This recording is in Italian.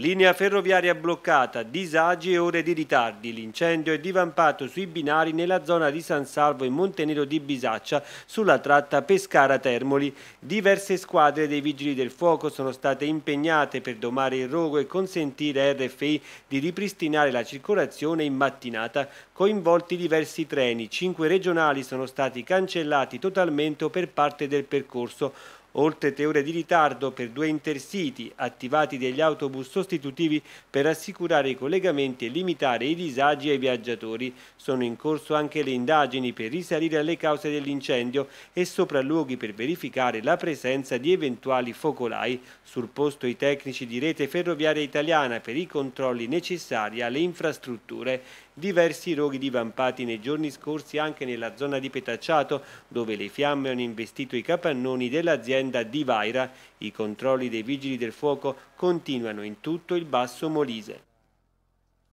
Linea ferroviaria bloccata, disagi e ore di ritardi. L'incendio è divampato sui binari nella zona di San Salvo e Montenero di Bisaccia sulla tratta Pescara-Termoli. Diverse squadre dei Vigili del Fuoco sono state impegnate per domare il rogo e consentire a RFI di ripristinare la circolazione in mattinata. Coinvolti diversi treni, cinque regionali sono stati cancellati totalmente o per parte del percorso oltre tre ore di ritardo per due intercity attivati degli autobus sostitutivi per assicurare i collegamenti e limitare i disagi ai viaggiatori. Sono in corso anche le indagini per risalire alle cause dell'incendio e sopralluoghi per verificare la presenza di eventuali focolai. Sul posto i tecnici di rete ferroviaria italiana per i controlli necessari alle infrastrutture. Diversi roghi divampati nei giorni scorsi anche nella zona di Petacciato, dove le fiamme hanno investito i capannoni dell'azienda vicenda di Vaira, i controlli dei vigili del fuoco continuano in tutto il Basso Molise.